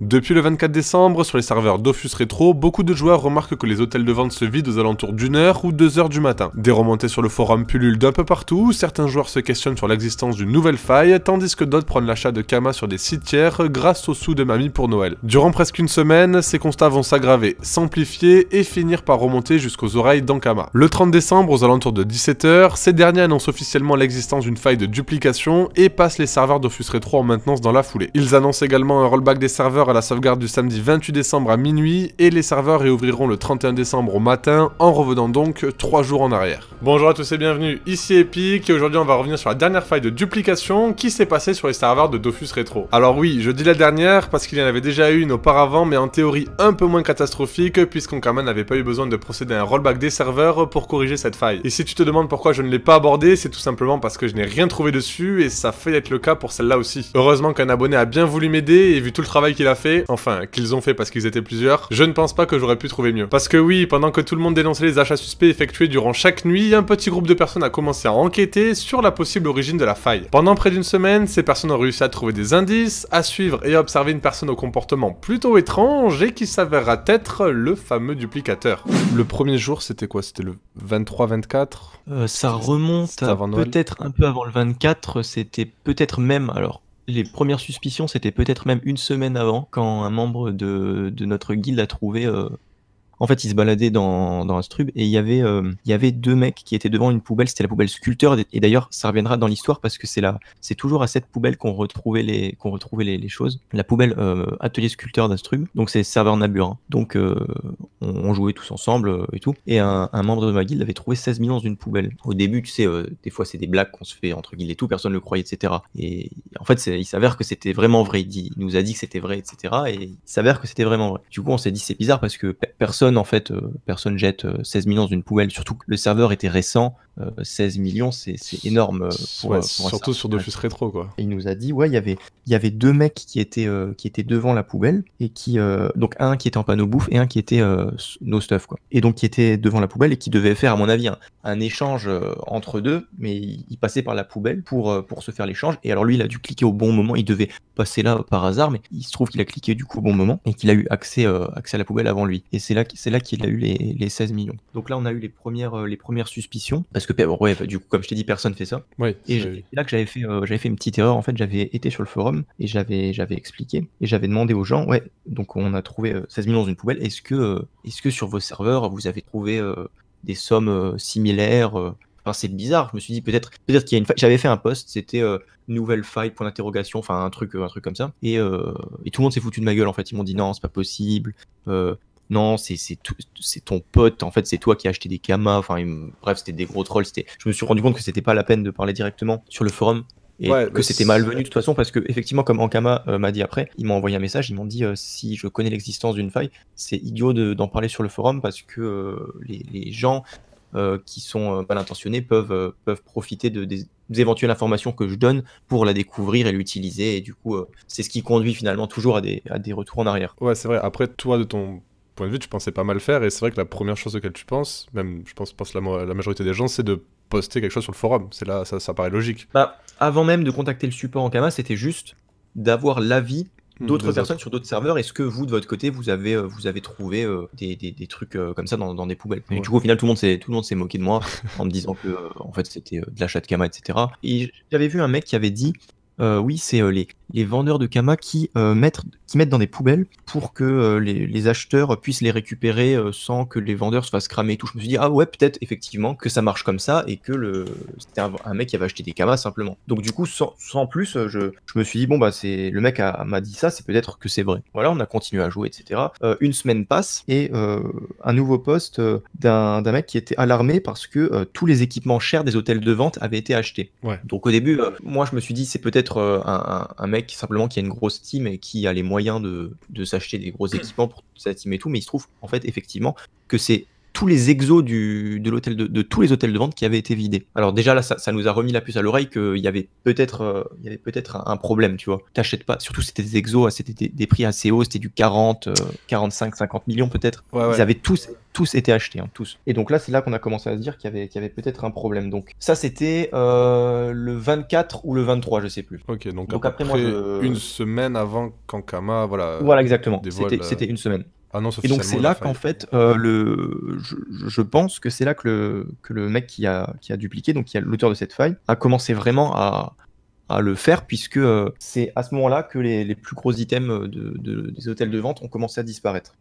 Depuis le 24 décembre, sur les serveurs Dofus Retro, beaucoup de joueurs remarquent que les hôtels de vente se vident aux alentours d'une heure ou deux heures du matin. Des remontées sur le forum pullulent d'un peu partout, certains joueurs se questionnent sur l'existence d'une nouvelle faille, tandis que d'autres prennent l'achat de Kama sur des sites tiers grâce aux sous de mamie pour Noël. Durant presque une semaine, ces constats vont s'aggraver, s'amplifier et finir par remonter jusqu'aux oreilles d'Ankama. Le 30 décembre, aux alentours de 17h, ces derniers annoncent officiellement l'existence d'une faille de duplication et passent les serveurs Dofus Retro en maintenance dans la foulée. Ils annoncent également un rollback des serveurs la sauvegarde du samedi 28 décembre à minuit et les serveurs réouvriront le 31 décembre au matin en revenant donc 3 jours en arrière. Bonjour à tous et bienvenue, ici Epic et aujourd'hui on va revenir sur la dernière faille de duplication qui s'est passée sur les serveurs de Dofus Retro. Alors oui, je dis la dernière parce qu'il y en avait déjà eu une auparavant mais en théorie un peu moins catastrophique puisqu'on même n'avait pas eu besoin de procéder à un rollback des serveurs pour corriger cette faille. Et si tu te demandes pourquoi je ne l'ai pas abordé, c'est tout simplement parce que je n'ai rien trouvé dessus et ça fait être le cas pour celle-là aussi. Heureusement qu'un abonné a bien voulu m'aider et vu tout le travail qu'il a enfin, qu'ils ont fait parce qu'ils étaient plusieurs, je ne pense pas que j'aurais pu trouver mieux. Parce que oui, pendant que tout le monde dénonçait les achats suspects effectués durant chaque nuit, un petit groupe de personnes a commencé à enquêter sur la possible origine de la faille. Pendant près d'une semaine, ces personnes ont réussi à trouver des indices, à suivre et à observer une personne au comportement plutôt étrange et qui s'avérera être le fameux duplicateur. Le premier jour, c'était quoi C'était le 23-24 euh, Ça remonte peut-être un peu avant le 24, c'était peut-être même alors les premières suspicions, c'était peut-être même une semaine avant, quand un membre de, notre guilde a trouvé euh, en fait, ils se baladaient dans, dans et il y, avait, euh, il y avait deux mecs qui étaient devant une poubelle. C'était la poubelle sculpteur. Et d'ailleurs, ça reviendra dans l'histoire parce que c'est là, c'est toujours à cette poubelle qu'on retrouvait les, qu'on retrouvait les, choses. La poubelle euh, atelier sculpteur d'Astrub. Donc, c'est serveur Nabur. Donc, euh, on, jouait tous ensemble et tout. Et un, membre de ma guilde avait trouvé 16 millions dans une poubelle. Au début, tu sais, des fois, c'est des blagues qu'on se fait entre guillemets et tout. Personne ne le croyait, etc. Et en fait, il s'avère que c'était vraiment vrai. il nous a dit que c'était vrai, etc. Et il s'avère que c'était vraiment vrai. Du coup, on s'est dit, c'est bizarre parce que personne en fait, euh, personne jette 16 euh, millions dans une poubelle, surtout que le serveur était récent, 16 euh, millions, c'est énorme. Euh, euh, surtout sur Dofus Rétro, quoi. Et il nous a dit, ouais, il y avait, il y avait deux mecs qui étaient, qui étaient devant la poubelle, et qui, donc un qui était en panneau bouffe et un qui était nos no stuff, quoi. Et donc qui était devant la poubelle et qui devait faire, à mon avis, un, échange entre deux, mais il, passait par la poubelle pour, pour se faire l'échange. Et alors lui, il a dû cliquer au bon moment, il devait passer là par hasard, mais il se trouve qu'il a cliqué du coup au bon moment et qu'il a eu accès, accès à la poubelle avant lui. Et c'est là, là qu'il a eu les, les 16 millions. Donc là, on a eu les premières, les premières suspicions, parce que ouais, du coup, comme je t'ai dit, personne fait ça. et là que j'avais fait, euh, j'avais fait une petite erreur. En fait, j'avais été sur le forum et j'avais, j'avais expliqué et j'avais demandé aux gens, ouais, donc on a trouvé 16 euh, millions dans une poubelle. Est-ce que, euh, est-ce que sur vos serveurs vous avez trouvé des sommes similaires Enfin, c'est bizarre. Je me suis dit peut-être, peut-être qu'il y a une. J'avais fait un post, c'était nouvelle faille point d'interrogation, enfin un truc, un truc comme ça. Et, et tout le monde s'est foutu de ma gueule en fait. Ils m'ont dit non, c'est pas possible non, c'est ton pote, en fait, c'est toi qui as acheté des camas Enfin, bref, c'était des gros trolls. Je me suis rendu compte que c'était pas la peine de parler directement sur le forum et que c'était malvenu de toute façon parce que effectivement comme Ankama euh, m'a dit après ils m'ont envoyé un message ils m'ont dit euh, si je connais l'existence d'une faille c'est idiot d'en parler sur le forum parce que euh, les, gens qui sont mal intentionnés peuvent, peuvent profiter de, des éventuelles informations que je donne pour la découvrir et l'utiliser et du coup c'est ce qui conduit finalement toujours à des, à des retours en arrière ouais c'est vrai après toi de ton point de vue, tu pensais pas mal faire. Et c'est vrai que la première chose auquel tu penses, même je pense, pense la, majorité des gens, c'est de poster quelque chose sur le forum. C'est là, ça, ça, paraît logique. Bah, avant même de contacter le support en Kama, c'était juste d'avoir l'avis mmh, d'autres personnes sur d'autres serveurs. Est-ce que vous, de votre côté, vous avez, euh, vous avez trouvé euh, des, des, trucs euh, comme ça dans, dans des poubelles Du coup, au final, tout le monde s'est, tout le monde s'est moqué de moi en me disant que en fait c'était de l'achat de Kama, etc. Et j'avais vu un mec qui avait dit, oui, c'est les, les vendeurs de Kama qui mettent mettre dans des poubelles pour que euh, les, acheteurs puissent les récupérer euh, sans que les vendeurs se fassent cramer et tout. Je me suis dit, ah ouais, peut-être effectivement que ça marche comme ça et que le... c'était un, mec qui avait acheté des camas simplement. Donc du coup, sans, plus, euh, je, je, me suis dit, bon, bah c'est le mec m'a dit ça, c'est peut-être que c'est vrai. Voilà, on a continué à jouer, etc. une semaine passe et un nouveau poste d'un mec qui était alarmé parce que tous les équipements chers des hôtels de vente avaient été achetés. Donc au début, moi je me suis dit, c'est peut-être un, un mec simplement qui a une grosse team et qui a les moyens de, de s'acheter des gros équipements pour sa et tout, mais il se trouve en fait effectivement que c'est tous les exos du, de, l'hôtel de, tous les hôtels de vente qui avaient été vidés. Alors déjà là, ça, nous a remis la puce à l'oreille qu'il y avait peut-être euh, il y avait peut-être un, problème, tu vois. T'achètes pas, surtout c'était des exos, c'était des, prix assez hauts, c'était du 40, 45, 50 millions peut-être. Ils avaient tous, tous été achetés, hein, tous. Et donc là, c'est là qu'on a commencé à se dire qu'il y avait, y avait peut-être un problème. Donc ça, c'était euh, le 24 ou le 23, je sais plus. Ok, donc, après, une semaine avant qu'Ankama, voilà. Voilà, exactement. Euh. c'était une semaine. Ah et donc c'est là qu'en fait, euh, le, je, pense que c'est là que le, mec qui a, dupliqué, donc qui a l'auteur de cette faille, a commencé vraiment à, le faire, puisque euh, c'est à ce moment-là que les, plus gros items des hôtels de vente ont commencé à disparaître.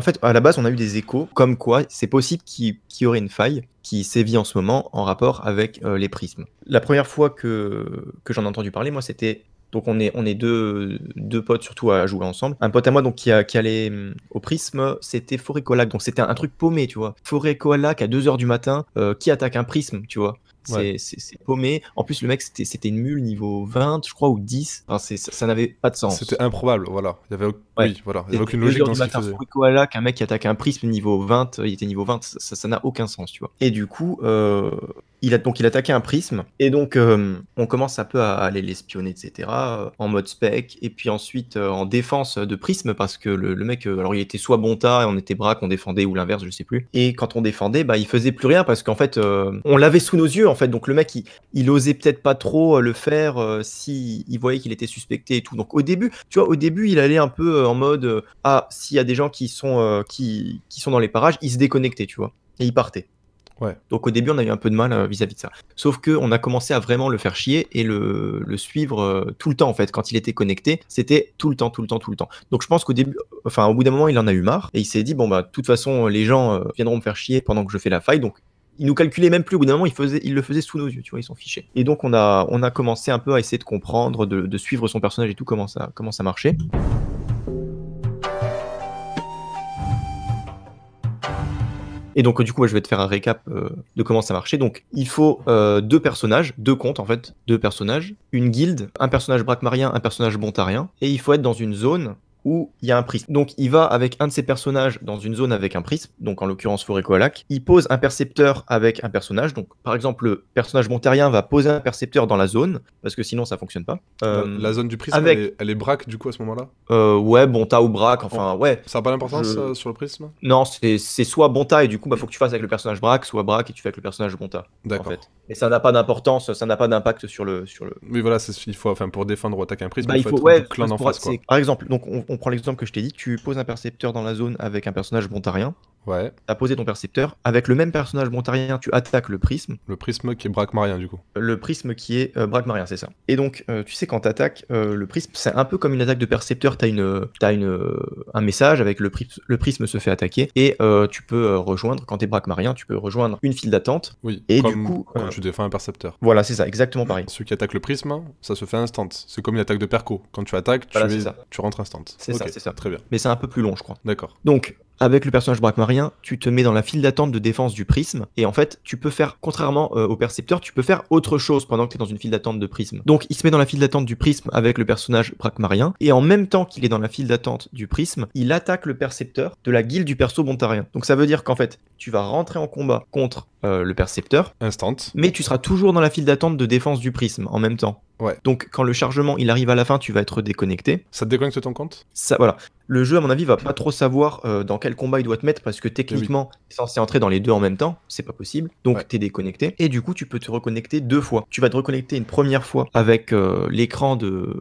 En fait, à la base, on a eu des échos comme quoi c'est possible qu'il y aurait une faille qui sévit en ce moment en rapport avec euh, les prismes. La première fois que, que j'en ai entendu parler, moi, c'était donc on est, on est deux, deux potes surtout à jouer ensemble. Un pote à moi donc qui, a, allait euh, au prisme, c'était Forêt Colac. Donc c'était un, truc paumé, tu vois. Forêt Colac à 2h du matin, euh, qui attaque un prisme, tu vois. C'est paumé. En plus, le mec, c'était une mule niveau 20, je crois, ou 10. Enfin, ça, ça n'avait pas de sens. C'était improbable, voilà. Il n'y avait, voilà. avait aucune logique dans ce qu'il faisait. qu'un mec qui attaque un prisme niveau 20, euh, il était niveau 20, ça n'a aucun sens, tu vois. Et du coup, euh, il, a, donc, il attaquait un prisme. Et donc, euh, on commence un peu à aller l'espionner, etc. En mode spec. Et puis ensuite, en défense de prisme, parce que le, mec, alors il était soit Bonta, et on était bras qu'on défendait, ou l'inverse, je sais plus. Et quand on défendait, bah, il faisait plus rien, parce qu'en fait, on l'avait sous nos yeux fait. Donc le mec, il, osait peut-être pas trop euh, le faire euh, si il voyait qu'il était suspecté et tout. Donc au début, tu vois, au début, il allait un peu euh, en mode ah s'il y a des gens qui sont qui, qui, sont dans les parages, il se déconnectait, tu vois, et il partait. Ouais. Donc au début, on a eu un peu de mal vis-à-vis de ça. Sauf que on a commencé à vraiment le faire chier et le, suivre tout le temps en fait. Quand il était connecté, c'était tout le temps, tout le temps, tout le temps. Donc je pense qu'au début, enfin au bout d'un moment, il en a eu marre et il s'est dit bon bah de toute façon, les gens viendront me faire chier pendant que je fais la faille, donc il nous calculait même plus. Au bout d'un moment, il le faisait sous nos yeux, tu vois, ils sont fichés. Et donc, on a, on a commencé un peu à essayer de comprendre, de, suivre son personnage et tout, comment ça, marchait. Et donc, du coup, je vais te faire un récap euh, de comment ça marchait. Donc, il faut euh, deux personnages, deux comptes en fait, deux personnages, une guilde, un personnage marien, un personnage bontarien, et il faut être dans une zone où il y a un prisme. Donc il va avec un de ses personnages dans une zone avec un prisme, donc en l'occurrence forêt Koalak. Il pose un percepteur avec un personnage. Donc par exemple, le personnage montérien va poser un percepteur dans la zone, parce que sinon ça fonctionne pas. Euh, la zone du prisme, elle, est, braque du coup à ce moment-là euh, Ouais, ta ou braque, enfin oh. ouais. Ça n'a pas d'importance euh, sur le prisme Non, c'est soit Bonta et du coup bah, faut que tu fasses avec le personnage braque, soit braque et tu fais avec le personnage Bonta. D'accord. Et ça n'a pas d'importance, ça n'a pas d'impact sur le, sur le. Oui, voilà, il faut, enfin pour défendre ou attaquer un prisme, bah, il faut, faut en face, Par exemple, donc on, on prend l'exemple que je t'ai dit, tu poses un percepteur dans la zone avec un personnage, montarien, Ouais. T'as posé ton percepteur. Avec le même personnage montarien, tu attaques le prisme. Le prisme qui est marien du coup. Le prisme qui est euh, braque c'est ça. Et donc, euh, tu sais, quand t'attaques euh, le prisme, c'est un peu comme une attaque de percepteur. T'as une, as une, un message avec le prisme, le prisme se fait attaquer et tu peux rejoindre, quand t'es braque tu peux rejoindre une file d'attente. Oui. Et du coup. Quand tu défends un percepteur. Voilà, c'est ça, exactement pareil. Ceux qui attaque le prisme, ça se fait instant. C'est comme une attaque de perco. Quand tu attaques, tu, tu rentres instant. C'est ça, c'est ça. Très bien. Mais c'est un peu plus long, je crois. D'accord. Donc, avec le personnage Brakmarien, tu te mets dans la file d'attente de défense du prisme, et en fait, tu peux faire, contrairement euh, au percepteur, tu peux faire autre chose pendant que tu es dans une file d'attente de prisme. Donc, il se met dans la file d'attente du prisme avec le personnage Brakmarien, et en même temps qu'il est dans la file d'attente du prisme, il attaque le percepteur de la guilde du perso bontarien. Donc, ça veut dire qu'en fait, tu vas rentrer en combat contre euh, le percepteur. Instant. Mais tu seras toujours dans la file d'attente de défense du prisme en même temps. Ouais. Donc quand le chargement il arrive à la fin, tu vas être déconnecté. Ça te déconnecte ton compte Ça voilà. Le jeu, à mon avis, va pas trop savoir euh, dans quel combat il doit te mettre parce que techniquement, c'est eh censé entrer dans les deux en même temps, c'est pas possible. Donc tu es déconnecté et du coup, tu peux te reconnecter deux fois. Tu vas te reconnecter une première fois avec euh, l'écran de,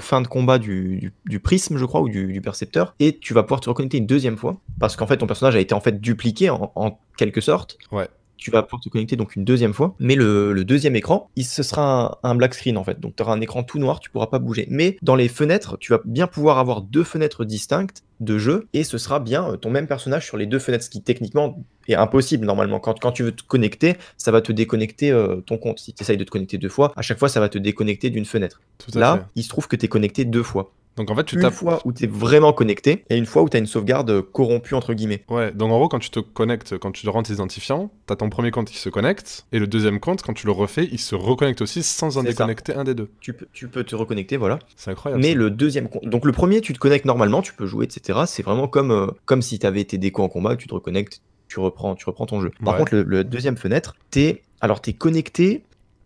fin de combat du, prisme, je crois, ou du, percepteur, et tu vas pouvoir te reconnecter une deuxième fois parce qu'en fait, ton personnage a été en fait dupliqué en, en quelque sorte. Ouais tu vas pouvoir te connecter donc une deuxième fois. Mais le, deuxième écran, il, ce sera un, black screen en fait. Donc tu auras un écran tout noir, tu pourras pas bouger. Mais dans les fenêtres, tu vas bien pouvoir avoir deux fenêtres distinctes de jeu et ce sera bien euh, ton même personnage sur les deux fenêtres, ce qui techniquement est impossible normalement. Quand, quand tu veux te connecter, ça va te déconnecter euh, ton compte. Si tu essayes de te connecter deux fois, à chaque fois ça va te déconnecter d'une fenêtre. Là, il se trouve que tu es connecté deux fois. Donc en fait, tu Une fois où tu es vraiment connecté et une fois où tu as une sauvegarde euh, corrompue, entre guillemets. Ouais, donc en gros, quand tu te connectes, quand tu te rends tes identifiants, tu as ton premier compte qui se connecte et le deuxième compte, quand tu le refais, il se reconnecte aussi sans en déconnecter un des deux. Tu peux, tu peux te reconnecter, voilà. C'est incroyable. Mais le deuxième compte. Donc le premier, tu te connectes normalement, tu peux jouer, etc. C'est vraiment comme, euh, comme si tu avais tes décos en combat, tu te reconnectes, tu reprends, tu reprends ton jeu. Par contre, le, le, deuxième fenêtre, t'es alors t'es connecté,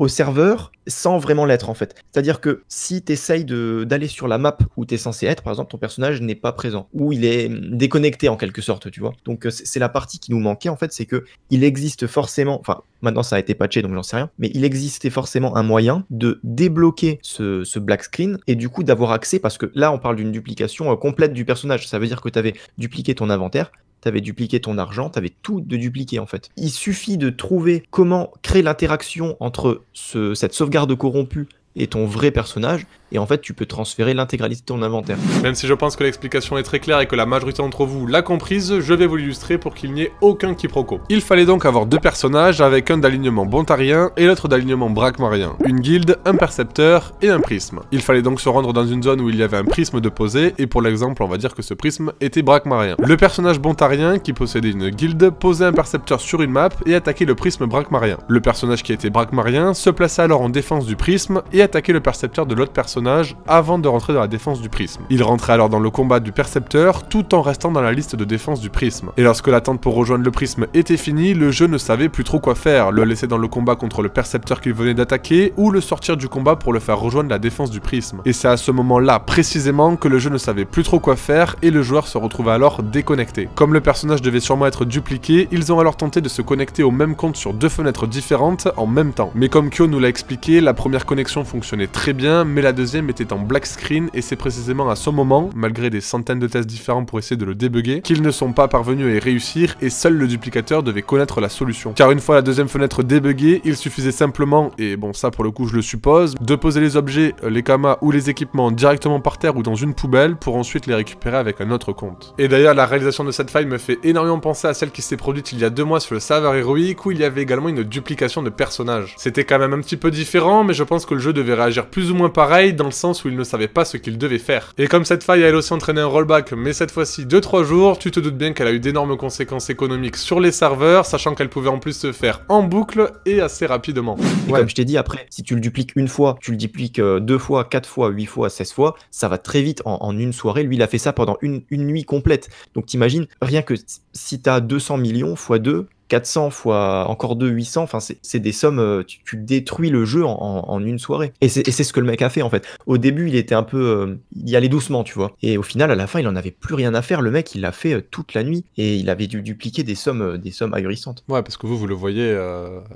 serveur sans vraiment l'être en fait. C'est-à-dire que si tu essayes d'aller sur la map où tu es censé être, par exemple, ton personnage n'est pas présent ou il est déconnecté en quelque sorte, tu vois. Donc euh, c'est la partie qui nous manquait en fait, c'est que il existe forcément, enfin maintenant ça a été patché donc j'en sais rien, mais il existait forcément un moyen de débloquer ce, ce black screen et du coup d'avoir accès parce que là on parle d'une duplication euh, complète du personnage. Ça veut dire que tu avais dupliqué ton inventaire, avais dupliqué ton argent, t'avais tout de dupliqué en fait. Il suffit de trouver comment créer l'interaction entre cette sauvegarde corrompue et ton vrai personnage. Et en fait, tu peux transférer l'intégralité de ton inventaire. Même si je pense que l'explication est très claire et que la majorité d'entre vous l'a comprise, je vais vous l'illustrer pour qu'il n'y ait aucun quiproquo. Il fallait donc avoir deux personnages avec un d'alignement bontarien et l'autre d'alignement brachmarien, une guilde, un percepteur et un prisme. Il fallait donc se rendre dans une zone où il y avait un prisme de poser et pour l'exemple, on va dire que ce prisme était brachmarien. Le personnage bontarien qui possédait une guilde posait un percepteur sur une map et attaquait le prisme brachmarien. Le personnage qui était brachmarien se plaçait alors en défense du prisme et attaquait attaquer le percepteur de l'autre personnage avant de rentrer dans la défense du prisme. Il rentrait alors dans le combat du percepteur tout en restant dans la liste de défense du prisme. Et lorsque l'attente pour rejoindre le prisme était finie, le jeu ne savait plus trop quoi faire, le laisser dans le combat contre le percepteur qu'il venait d'attaquer ou le sortir du combat pour le faire rejoindre la défense du prisme. Et c'est à ce moment-là précisément que le jeu ne savait plus trop quoi faire et le joueur se retrouvait alors déconnecté. Comme le personnage devait sûrement être dupliqué, ils ont alors tenté de se connecter au même compte sur deux fenêtres différentes en même temps. Mais comme Kyo nous l'a expliqué, la première connexion fonctionnait très bien, mais la deuxième était en black screen et c'est précisément à ce moment, malgré des centaines de tests différents pour essayer de le débugger, qu'ils ne sont pas parvenus à y réussir et seul le duplicateur devait connaître la solution. Car une fois la deuxième fenêtre débuggée, il suffisait simplement, et bon ça pour le coup je le suppose, de poser les objets, les camas ou les équipements directement par terre ou dans une poubelle pour ensuite les récupérer avec un autre compte. Et d'ailleurs la réalisation de cette faille me fait énormément penser à celle qui s'est produite il y a deux mois sur le serveur héroïque où il y avait également une duplication de personnages. C'était quand même un petit peu différent mais je pense que le jeu de devait réagir plus ou moins pareil dans le sens où il ne savait pas ce qu'il devait faire. Et comme cette faille a elle aussi entraîné un rollback, mais cette fois-ci 2-3 jours, tu te doutes bien qu'elle a eu d'énormes conséquences économiques sur les serveurs, sachant qu'elle pouvait en plus se faire en boucle et assez rapidement. Et comme je t'ai dit, après, si tu le dupliques une fois, tu le dupliques euh, deux fois, quatre fois, huit fois, 16 fois, ça va très vite en, une soirée. Lui, il a fait ça pendant une, une nuit complète. Donc t'imagines, rien que si t'as 200 millions x 2, 400 fois encore 2, 800, enfin, c'est des sommes, euh, tu, détruis le jeu en, une soirée. Et c'est ce que le mec a fait, en fait. Au début, il était un peu, euh, il y allait doucement, tu vois. Et au final, à la fin, il en avait plus rien à faire. Le mec, il l'a fait euh, toute la nuit et il avait dû dupliquer des sommes, des sommes ahurissantes. Ouais, parce que vous, vous le voyez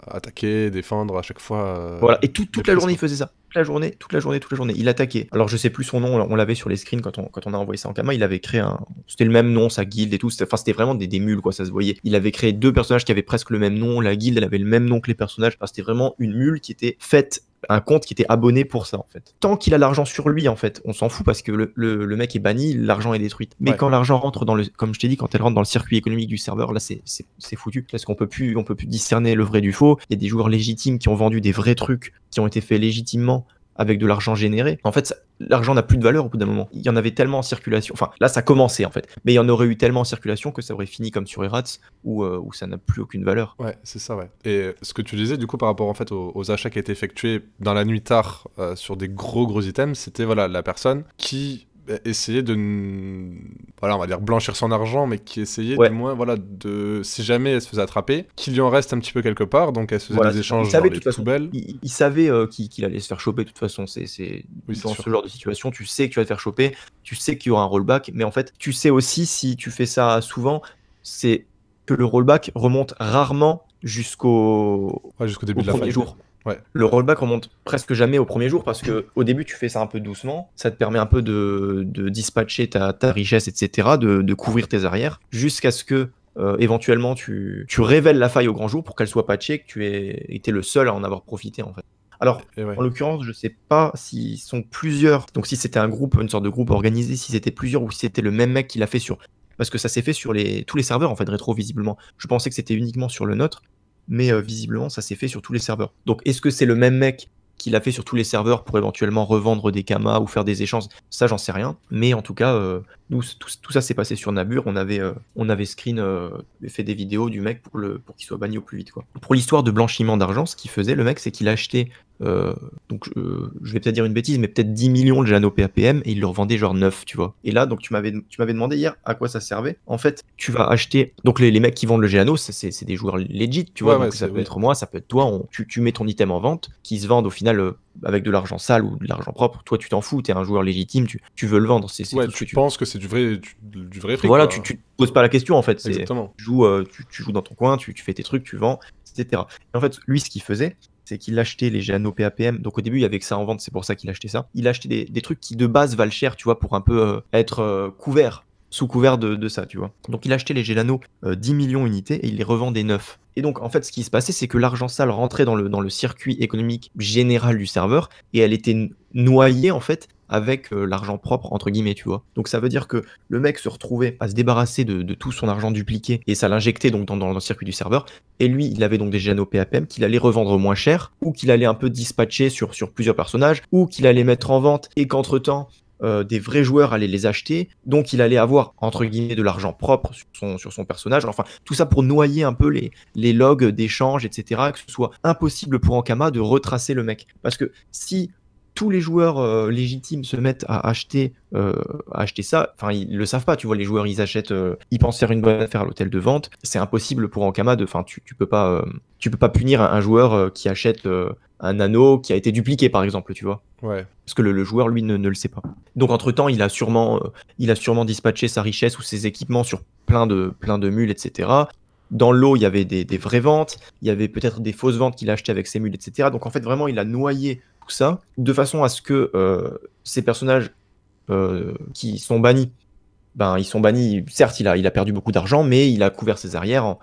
attaquer, défendre à chaque fois. voilà. Et toute la journée, il faisait ça la journée, toute la journée, toute la journée. Il attaquait. Alors je sais plus son nom, on l'avait sur les screens quand on, quand on a envoyé ça en Kama, il avait créé un. C'était le même nom, sa guilde et tout. Enfin, c'était vraiment des, mules, quoi, ça se voyait. Il avait créé deux personnages qui avaient presque le même nom, la guilde, elle avait le même nom que les personnages. c'était vraiment une mule qui était faite un compte qui était abonné pour ça en fait. Tant qu'il a l'argent sur lui en fait, on s'en fout parce que le, mec est banni, l'argent est détruit. Mais quand l'argent rentre dans le, comme je t'ai dit, quand elle rentre dans le circuit économique du serveur, là c'est foutu parce qu'on peut plus, on peut plus discerner le vrai du faux. Il y a des joueurs légitimes qui ont vendu des vrais trucs qui ont été faits légitimement avec de l'argent généré. En fait, l'argent n'a plus de valeur au bout d'un moment. Il y en avait tellement en circulation. Enfin, là, ça commençait en fait. Mais il y en aurait eu tellement en circulation que ça aurait fini comme sur Erats où, euh, où ça n'a plus aucune valeur. Ouais, c'est ça, ouais. Et ce que tu disais du coup par rapport en fait aux, achats qui étaient effectués dans la nuit tard euh, sur des gros gros items, c'était voilà la personne qui essayer de voilà on va dire blanchir son argent mais qui essayait du moins voilà de si jamais elle se faisait attraper qu'il lui en reste un petit peu quelque part donc elle faisait des échanges dans les poubelles il, savait euh, qu'il allait se faire choper de toute façon c'est dans ce genre de situation tu sais que tu vas te faire choper tu sais qu'il y aura un rollback mais en fait tu sais aussi si tu fais ça souvent c'est que le rollback remonte rarement jusqu'au jusqu'au début de la premier jour Ouais. Le rollback remonte presque jamais au premier jour parce que au début tu fais ça un peu doucement, ça te permet un peu de, dispatcher ta, richesse, etc., de, couvrir tes arrières, jusqu'à ce que euh, éventuellement tu, révèles la faille au grand jour pour qu'elle soit patchée, que tu aies été le seul à en avoir profité en fait. Alors, en l'occurrence, je ne sais pas s'ils sont plusieurs, donc si c'était un groupe, une sorte de groupe organisé, si c'était plusieurs ou si c'était le même mec qui l'a fait sur parce que ça s'est fait sur les, tous les serveurs en fait rétro visiblement. Je pensais que c'était uniquement sur le nôtre, mais euh, visiblement ça s'est fait sur tous les serveurs. Donc est-ce que c'est le même mec qui l'a fait sur tous les serveurs pour éventuellement revendre des kamas ou faire des échanges Ça j'en sais rien, mais en tout cas, euh, tout, ça s'est passé sur Nabur. On avait, euh, on avait screen, euh, fait des vidéos du mec pour, le, pour qu'il soit banni au plus vite. Quoi. Pour l'histoire de blanchiment d'argent, ce qu'il faisait, le mec, c'est qu'il achetait, euh, donc je vais peut-être dire une bêtise, mais peut-être 10 millions de Jano PAPM et il leur vendait genre 9, tu vois. Et là, donc tu m'avais demandé hier à quoi ça servait. En fait, tu vas acheter. Donc les, mecs qui vendent le Jano, c'est des joueurs legit, tu vois. ça peut être moi, ça peut être toi. tu, tu, mets ton item en vente qui se vendent au final avec de l'argent sale ou de l'argent propre, toi tu t'en fous, tu es un joueur légitime, tu, veux le vendre. C'est, ouais, tu, penses que c'est du vrai, du, fric. Voilà, tu, ne poses pas la question en fait. C'est, Exactement. Tu joues, euh, dans ton coin, tu, fais tes trucs, tu vends, etc. en fait, lui, ce qu'il faisait, c'est qu'il achetait les Gélanos PAPM. Donc au début, il y avait que ça en vente, c'est pour ça qu'il achetait ça. Il achetait des, trucs qui de base valent cher, tu vois, pour un peu euh, être euh, couvert sous couvert de, ça, tu vois. Donc il achetait les Gélanos 10 millions unités et il les revendait neuf. Et donc, en fait, ce qui se passait, c'est que l'argent sale rentrait dans le, dans le circuit économique général du serveur et elle était noyée, en fait, avec euh, l'argent propre, entre guillemets, tu vois. Donc, ça veut dire que le mec se retrouvait à se débarrasser de, de tout son argent dupliqué et ça l'injectait donc dans, dans, le circuit du serveur. Et lui, il avait donc déjà nos PAPM qu'il allait revendre moins cher ou qu'il allait un peu dispatcher sur, sur plusieurs personnages ou qu'il allait mettre en vente et qu'entre-temps, euh, des vrais joueurs allaient les acheter, donc il allait avoir entre guillemets de l'argent propre sur son, sur son personnage. Enfin, tout ça pour noyer un peu les, les logs d'échanges, etc. Que ce soit impossible pour Ankama de retracer le mec. Parce que si tous les joueurs euh, légitimes se mettent à acheter, euh, à acheter ça, enfin ils le savent pas, tu vois, les joueurs ils achètent, euh, ils pensent faire une bonne affaire à l'hôtel de vente, c'est impossible pour Ankama de, enfin tu, ne peux pas, tu peux pas punir un, joueur qui achète un anneau qui a été dupliqué par exemple, tu vois. Ouais. Parce que le, joueur lui ne, le sait pas. Donc entre temps il a sûrement, il a sûrement dispatché sa richesse ou ses équipements sur plein de, plein de mules, etc. Dans l'eau, il y avait des, vraies ventes, il y avait peut-être des fausses ventes qu'il achetait avec ses mules, etc. Donc en fait, vraiment, il a noyé ça, de façon à ce que euh, ces personnages euh, qui sont bannis, ben ils sont bannis. Certes, il a, il a perdu beaucoup d'argent, mais il a couvert ses arrières en,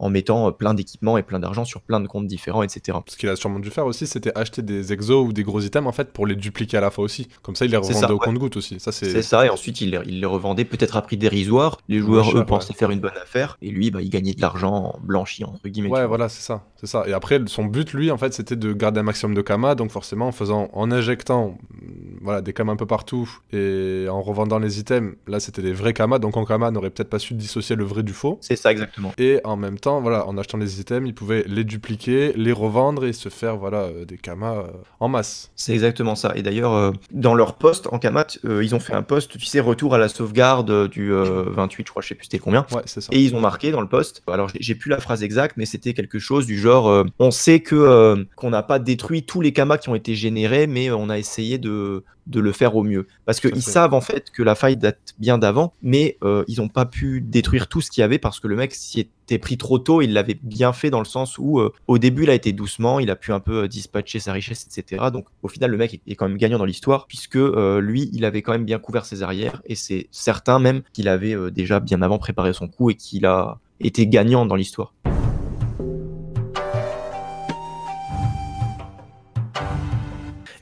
en mettant euh, plein d'équipements et plein d'argent sur plein de comptes différents, etc. Ce qu'il a sûrement dû faire aussi, c'était acheter des exos ou des gros items en fait pour les dupliquer à la fois aussi. Comme ça, il les revendait au compte-goutte aussi. Ça, c'est... ça, et ensuite il les, revendait peut-être à prix dérisoire. Les joueurs, eux, pensaient faire une bonne affaire, et lui, bah, il gagnait de l'argent en blanchi, entre guillemets. Ouais, voilà, c'est ça, c'est ça. Et après, son but, lui, en fait, c'était de garder un maximum de kamas, donc forcément, en faisant, en injectant mm, voilà, des kamas un peu partout et en revendant les items, là, c'était des vrais kamas, donc en kama, on n'aurait peut-être pas su dissocier le vrai du faux. C'est ça, exactement. Et en même temps, voilà, en achetant des items, ils pouvaient les dupliquer, les revendre et se faire voilà, euh, des kamas euh, en masse. C'est exactement ça. Et d'ailleurs, euh, dans leur poste en kamat, ils ont fait un poste, tu sais, retour à la sauvegarde du 28, je crois, je sais plus c'était combien. Et ils ont marqué dans le poste, alors j'ai plus la phrase exacte, mais c'était quelque chose du genre, on sait que qu'on n'a pas détruit tous les kamas qui ont été générés, mais on a essayé de, de le faire au mieux. Parce qu'ils savent en fait que la faille date bien d'avant, mais ils n'ont pas pu détruire tout ce qu'il y avait parce que le mec s'y est pris trop tôt. Il l'avait bien fait dans le sens où, euh, au début, il a été doucement, il a pu un peu euh, dispatcher sa richesse, etc. Donc, au final, le mec est quand même gagnant dans l'histoire, puisque euh, lui, il avait quand même bien couvert ses arrières, et c'est certain même qu'il avait déjà bien avant préparé son coup et qu'il a été gagnant dans l'histoire.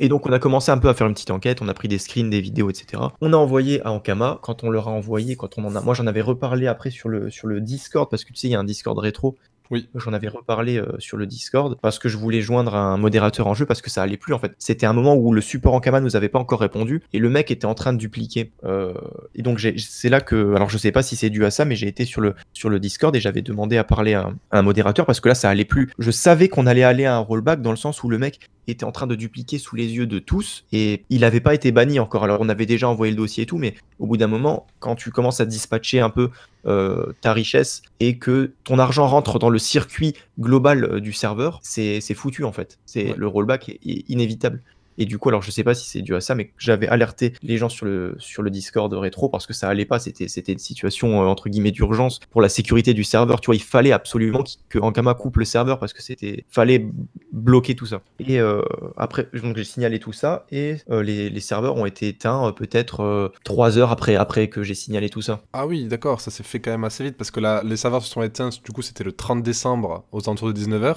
Et donc on a commencé un peu à faire une petite enquête, on a pris des screens, des vidéos, etc. On a envoyé à Ankama. Quand on leur a envoyé, quand on en a, moi j'en avais reparlé après sur le sur le Discord parce que tu sais il y a un Discord rétro oui. J'en avais reparlé euh, sur le Discord parce que je voulais joindre un modérateur en jeu parce que ça allait plus en fait. C'était un moment où le support en Kama nous avait pas encore répondu et le mec était en train de dupliquer. Euh, et donc c'est là que, alors je sais pas si c'est dû à ça, mais j'ai été sur le sur le Discord et j'avais demandé à parler à, un, modérateur parce que là ça allait plus. Je savais qu'on allait aller à un rollback dans le sens où le mec était en train de dupliquer sous les yeux de tous et il avait pas été banni encore. Alors on avait déjà envoyé le dossier et tout, mais au bout d'un moment, quand tu commences à dispatcher un peu euh, ta richesse et que ton argent rentre dans le circuit global euh, du serveur, c'est foutu en fait. C'est le rollback est inévitable. Et du coup, alors je sais pas si c'est dû à ça, mais j'avais alerté les gens sur le, sur le Discord rétro parce que ça allait pas. C'était, une situation euh, entre guillemets d'urgence pour la sécurité du serveur. Tu vois, il fallait absolument que Ankama coupe le serveur parce que c'était, fallait bloquer tout ça. Et euh, après, donc j'ai signalé tout ça et euh, les, serveurs ont été éteints peut-être trois heures après, après que j'ai signalé tout ça. Ah oui, d'accord, ça s'est fait quand même assez vite parce que les serveurs se sont éteints. Du coup, c'était le 30 décembre aux alentours de 19h.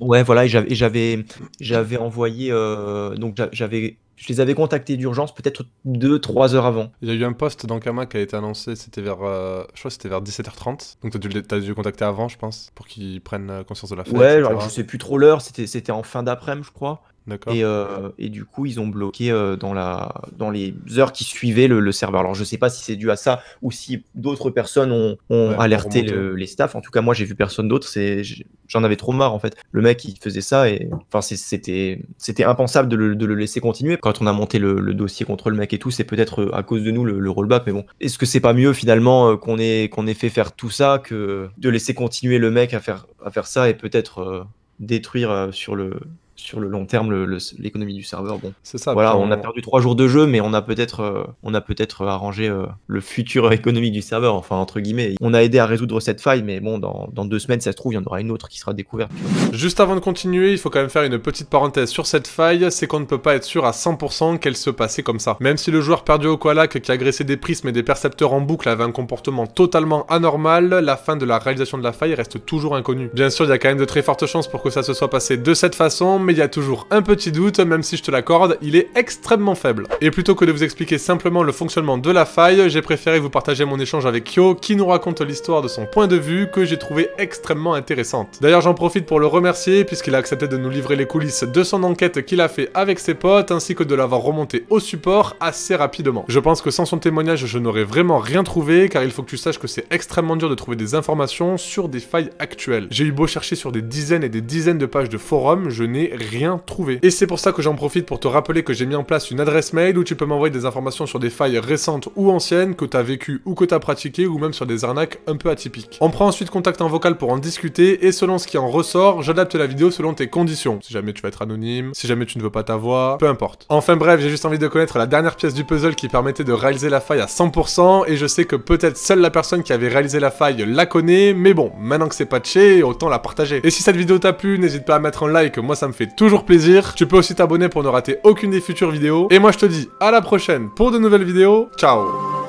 Ouais, voilà, et j'avais, j'avais envoyé, euh, donc j'avais, je les avais contactés d'urgence peut-être 2-3 heures avant. Il y a eu un poste dans Kama qui a été annoncé, c'était vers, euh, je crois c'était vers 17h30, donc t'as dû, le dû contacter avant, je pense, pour qu'ils prennent euh, conscience de la fête. Ouais, alors, je sais plus trop l'heure, c'était, c'était en fin d'après-midi, je crois. Euh, et, du coup, ils ont bloqué euh, dans, la, dans les heures qui suivaient le, serveur. Alors, je ne sais pas si c'est dû à ça ou si d'autres personnes ont, alerté les staffs. En tout cas, moi, j'ai vu personne d'autre. J'en avais trop marre, en fait. Le mec, il faisait ça et enfin, c'était impensable de le, laisser continuer. Quand on a monté le, dossier contre le mec et tout, c'est peut-être euh, à cause de nous le, rollback. Mais bon, est-ce que c'est pas mieux, finalement, qu'on ait, qu'on ait fait faire tout ça que de laisser continuer le mec à faire, ça et peut-être. détruire sur le sur le long terme l'économie du serveur. Bon, c'est ça. Voilà, on... a perdu trois jours de jeu, mais on a peut-être euh, on a peut-être euh, arrangé euh, le futur économique du serveur, enfin entre guillemets. On a aidé à résoudre cette faille, mais bon, dans, deux semaines, ça se trouve, il y en aura une autre qui sera découverte. Juste avant de continuer, il faut quand même faire une petite parenthèse sur cette faille, c'est qu'on ne peut pas être sûr à 100% qu'elle se passait comme ça. Même si le joueur perdu au Koalak qui agressait des prismes et des percepteurs en boucle avait un comportement totalement anormal, la fin de la réalisation de la faille reste toujours inconnue. Bien sûr, il y a quand même de très fortes chances pour que ça se soit passé de cette façon, mais il y a toujours un petit doute, même si je te l'accorde, il est extrêmement faible. Et plutôt que de vous expliquer simplement le fonctionnement de la faille, j'ai préféré vous partager mon échange avec Kyo, qui nous raconte l'histoire de son point de vue, que j'ai trouvé extrêmement intéressante. D'ailleurs, j'en profite pour le remercier, puisqu'il a accepté de nous livrer les coulisses de son enquête qu'il a fait avec ses potes, ainsi que de l'avoir remonté au support assez rapidement. Je pense que sans son témoignage, je n'aurais vraiment rien trouvé, car il faut que tu saches que c'est extrêmement dur de trouver des informations sur des failles actuelles. J'ai eu beau chercher sur des dizaines et des dizaines de pages de forums, je n'ai rien trouvé. Et c'est pour ça que j'en profite pour te rappeler que j'ai mis en place une adresse mail où tu peux m'envoyer des informations sur des failles récentes ou anciennes que tu as vécues ou que tu as pratiquées ou même sur des arnaques un peu atypiques. On prend ensuite contact en vocal pour en discuter et selon ce qui en ressort, j'adapte la vidéo selon tes conditions. Si jamais tu vas être anonyme, si jamais tu ne veux pas ta voix, peu importe. Enfin bref, j'ai juste envie de connaître la dernière pièce du puzzle qui permettait de réaliser la faille à 100% et je sais que peut-être seule la personne qui avait réalisé la faille la connaît, mais bon, maintenant que c'est patché, autant la partager. Et si cette vidéo t'a plu, n'hésite pas à mettre un like, moi ça me fait toujours plaisir. Tu peux aussi t'abonner pour ne rater aucune des futures vidéos. Et moi, je te dis à la prochaine pour de nouvelles vidéos. Ciao